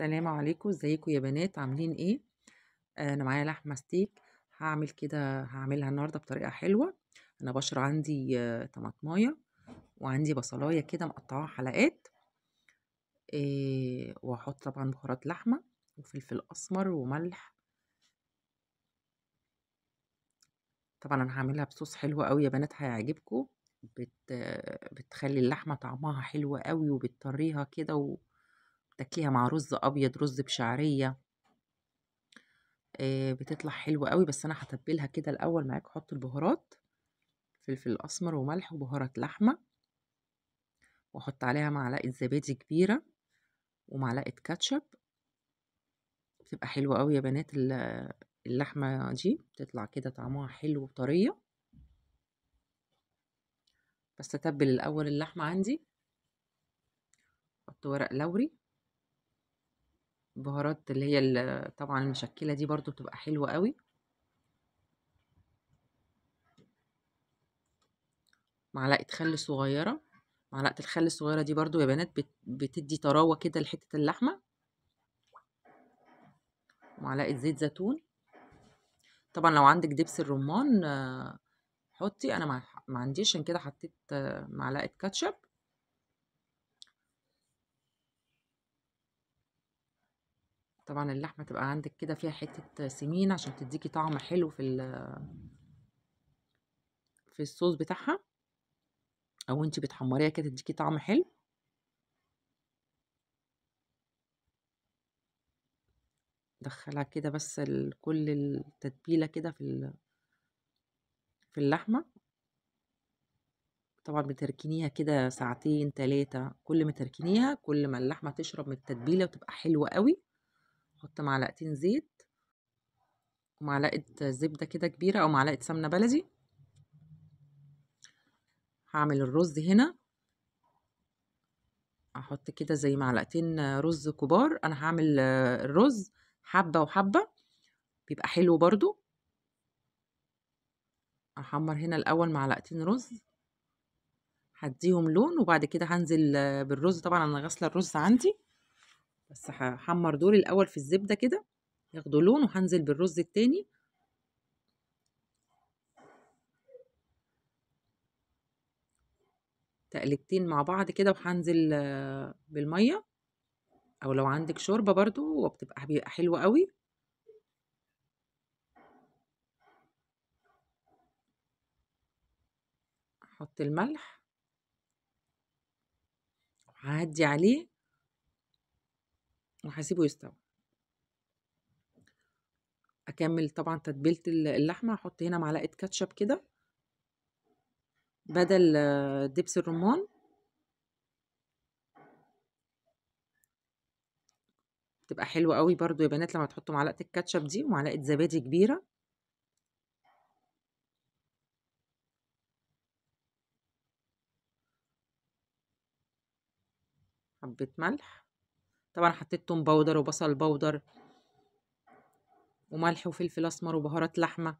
السلام عليكم ازيكم يا بنات عاملين ايه آه، انا معايا لحمه ستيك هعمل كده هعملها النهارده بطريقه حلوه انا بشر عندي آه، طماطمايه وعندي بصلايه كده مقطعاها حلقات إيه واحط طبعا بهارات لحمه وفلفل اسمر وملح طبعا انا هعملها بصوص حلو قوي يا بنات هيعجبكم بت... آه، بتخلي اللحمه طعمها حلو قوي وبتطريها كده و... تاكليها مع رز ابيض رز بشعريه بتطلع حلوه قوي بس انا هتبلها كده الاول معاك احط البهارات فلفل اسمر وملح وبهارات لحمه واحط عليها معلقه زبادي كبيره ومعلقه كاتشب بتبقى حلوه قوي يا بنات اللحمه دي بتطلع كده طعمها حلو وطريه بس اتبل الاول اللحمه عندي احط ورق لوري البهارات اللي هي طبعًا المشكّلة دي برضو بتبقى حلوة أوي. معلقة خل صغيّرة، معلقة الخل الصغيّرة دي برضو يا بنات بتدّي طراوة كده لحتّة اللحمة. ومعلقة زيت زيتون. طبعًا لو عندِك دبس الرُّمّان آه، حُطّي، أنا ما ما عنديش عشان كده حطّيت آه، معلقة كاتشب. طبعا اللحمه تبقى عندك كده فيها حته سمين عشان تديكي طعم حلو في في الصوص بتاعها او انت بتحمريها كده تديكي طعم حلو دخلها كده بس كل التتبيله كده في في اللحمه طبعا بتركنيها كده ساعتين تلاتة كل ما تركنيها كل ما اللحمه تشرب من التتبيله وتبقى حلوه قوي احط معلقتين زيت ومعلقة زبدة كده كبيرة أو معلقة سمنة بلدي هعمل الرز هنا احط كده زي معلقتين رز كبار أنا هعمل الرز حبة وحبة بيبقى حلو برضو احمر هنا الأول معلقتين رز هديهم لون وبعد كده هنزل بالرز طبعا أنا غاسلة الرز عندي بس هحمر دول الأول في الزبدة كده ياخدوا لون وهنزل بالرز التاني تقلبتين مع بعض كده وهنزل آه، بالمية أو لو عندك شوربة برضو وبتبقى بيبقى حلو قوي احط الملح وهعدي عليه وهسيبه يستوي اكمل طبعا تتبيله اللحمه هحط هنا معلقه كاتشب كده بدل آه، دبس الرمان بتبقى حلوه قوي برضو يا بنات لما تحطوا معلقه الكاتشب دي ومعلقه زبادي كبيره حبه ملح طبعا حطيت توم باودر وبصل باودر وملح وفلفل اسمر وبهارات لحمه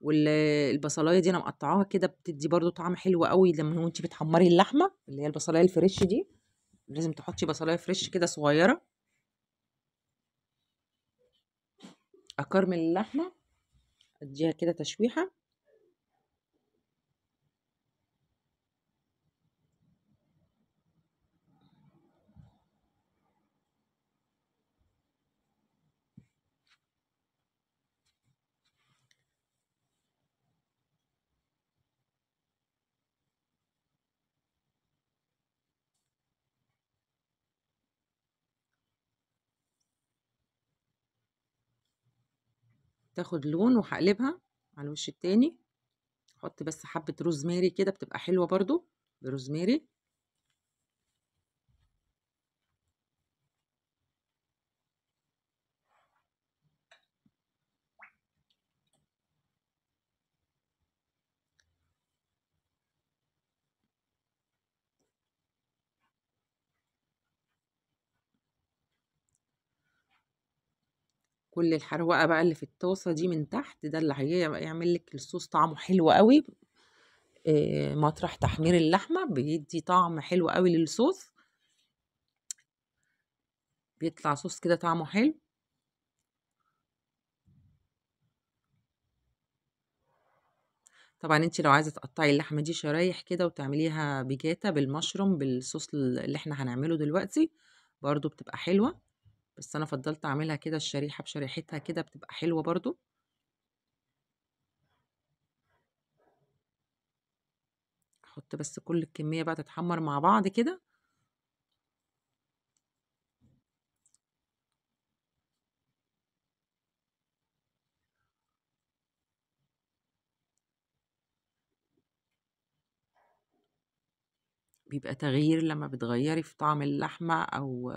والبصلايه دي انا مقطعاها كده بتدي برضو طعم حلو قوي لما وانت بتحمري اللحمه اللي هي البصلايه الفريش دي لازم تحطي بصلايه فريش كده صغيره اكرمل اللحمه اديها كده تشويحه تاخد لون وهقلبها على الوش التاني احط بس حبه روزماري كده بتبقى حلوه برضو بروزماري كل الحروقه بقى اللي في الطاسه دي من تحت ده اللي هيعمل لك الصوص طعمه حلو قوي مطرح تحمير اللحمه بيدي طعم حلو قوي للصوص بيطلع صوص كده طعمه حلو طبعا انت لو عايزه تقطعي اللحمه دي شرايح كده وتعمليها بيجاتا بالمشروم بالصوص اللي احنا هنعمله دلوقتي برضو بتبقى حلوه بس انا فضلت اعملها كده الشريحه بشريحتها كده بتبقى حلوه برضو احط بس كل الكميه بقى تتحمر مع بعض كده بيبقى تغيير لما بتغيري في طعم اللحمه او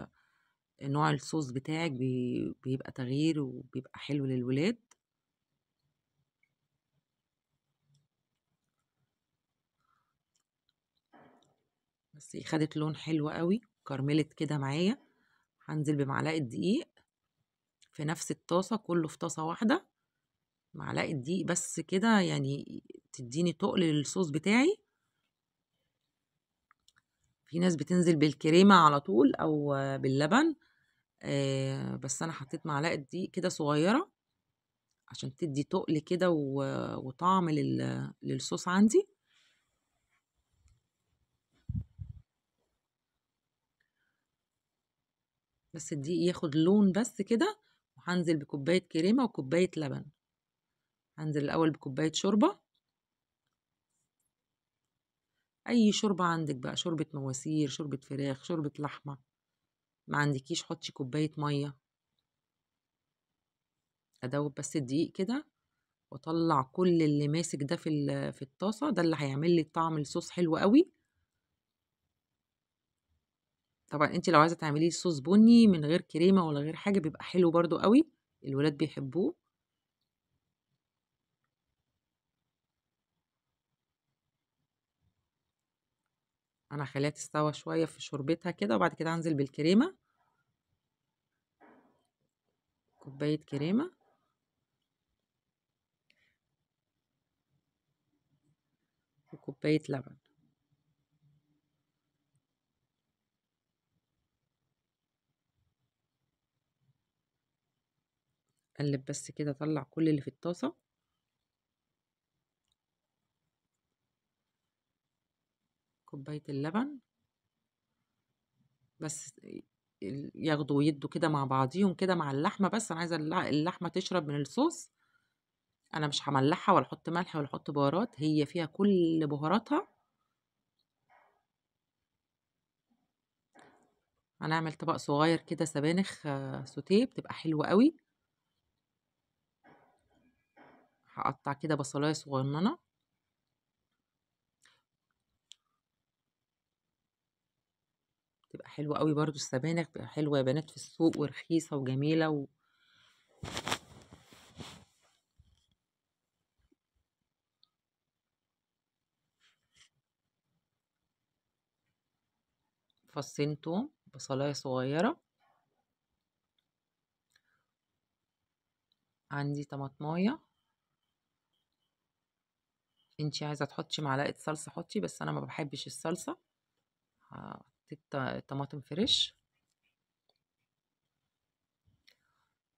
نوع الصوص بتاعك بيبقى تغيير وبيبقى حلو للولاد بس خدت لون حلو قوي كرملت كده معايا هنزل بمعلقه دقيق في نفس الطاسه كله في طاسه واحده معلقه دقيق بس كده يعني تديني تقل للصوص بتاعي في ناس بتنزل بالكريمه على طول او باللبن آه بس انا حطيت معلقه دي كده صغيره عشان تدي تقل كده وطعم للصوص عندي بس دي ياخد لون بس كده وهنزل بكوبايه كريمه وكوبايه لبن هنزل الاول بكوبايه شوربه اي شوربه عندك بقى شوربه مواسير شوربه فراخ شوربه لحمه ما عندكيش حطي كوباية مية أدوب بس الدقيق كده واطلع كل اللي ماسك ده في في الطاسه ده اللي هيعمل لي طعم الصوص حلو قوي طبعا انت لو عايزه تعمليه صوص بني من غير كريمه ولا غير حاجه بيبقى حلو برده قوي الولاد بيحبوه انا هخليها تستوى شويه في شوربتها كده وبعد كده هنزل بالكريمه كوبايه كريمه وكوبايه لبن اقلب بس كده اطلع كل اللي في الطاسه كوباية اللبن بس ياخدوا ويدوا كده مع بعضيهم كده مع اللحمة بس أنا عايزة اللحمة تشرب من الصوص أنا مش هملحها ولا أحط ملح ولا أحط بهارات هي فيها كل بهاراتها هنعمل طبق صغير كده سبانخ آه، سوتيه بتبقى حلوة قوي هقطع كده بصلاية صغننة حلوة قوي برضو السبانخ حلوة يا بنات في السوق ورخيصة وجميلة و... فصين توم بصلاية صغيرة عندي طماطمايه انتي عايزه تحطي معلقه صلصه حطي بس انا ما بحبش الصلصه حطيت طماطم فريش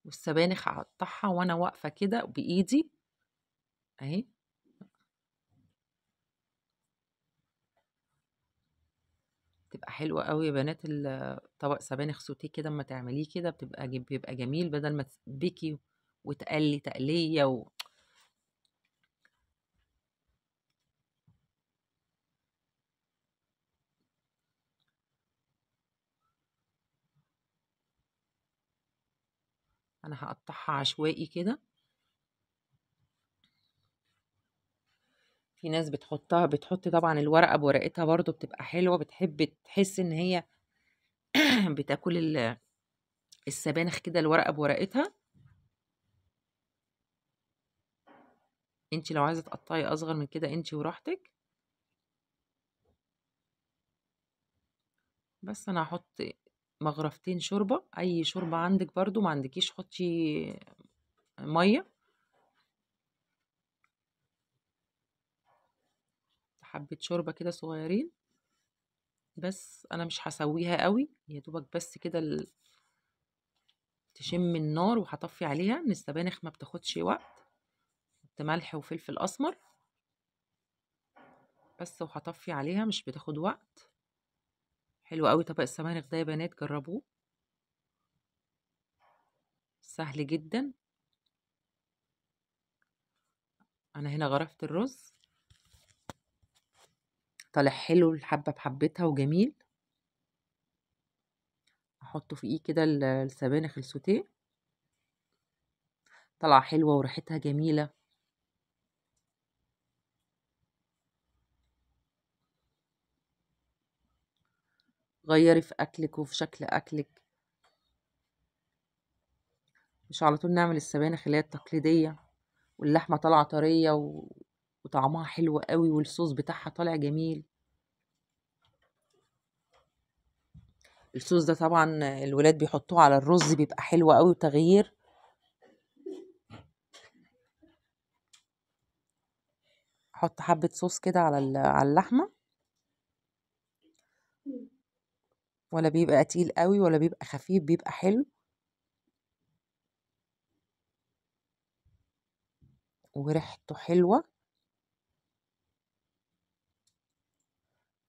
والسبانخ هقطعها وانا واقفه كده بايدي اهي بتبقى حلوه قوي يا بنات الطبق سبانخ سوتيه كده اما تعمليه كده بتبقى بيبقى جميل بدل ما تسبكي وتقلي تقليه و... انا هقطعها عشوائي كده في ناس بتحطها بتحط طبعا الورقه بورقتها برضو بتبقى حلوه بتحب تحس ان هي بتاكل السبانخ كده الورقه بورقتها انت لو عايزه تقطعي اصغر من كده انت وراحتك بس انا هحط مغرفتين شوربة أي شوربة عندك برضو ما عندكيش حطي مية حبة شوربة كده صغيرين بس أنا مش هسويها قوي يا دوبك بس كده ال... تشم النار وهطفي عليها ان السبانخ ما بتاخدش وقت حط ملح وفلفل اسمر بس وهطفي عليها مش بتاخد وقت حلو قوي طبق السبانخ ده يا بنات جربوه سهل جدا انا هنا غرفت الرز طالع حلو الحبه بحبتها وجميل احطه في ايه كده السبانخ السوتيه طالعه حلوه وريحتها جميله تغيري في أكلك وفي شكل أكلك مش على طول نعمل السبانخ اللي هي التقليدية واللحمة طالعة طرية و... وطعمها حلو قوي والصوص بتاعها طالع جميل الصوص ده طبعا الولاد بيحطوه على الرز بيبقى حلو قوي وتغيير احط حبة صوص كده على على اللحمة ولا بيبقى تقيل قوي ولا بيبقى خفيف بيبقى حلو وريحته حلوة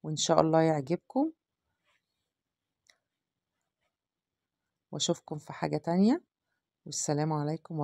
وإن شاء الله يعجبكم وأشوفكم في حاجة تانية والسلام عليكم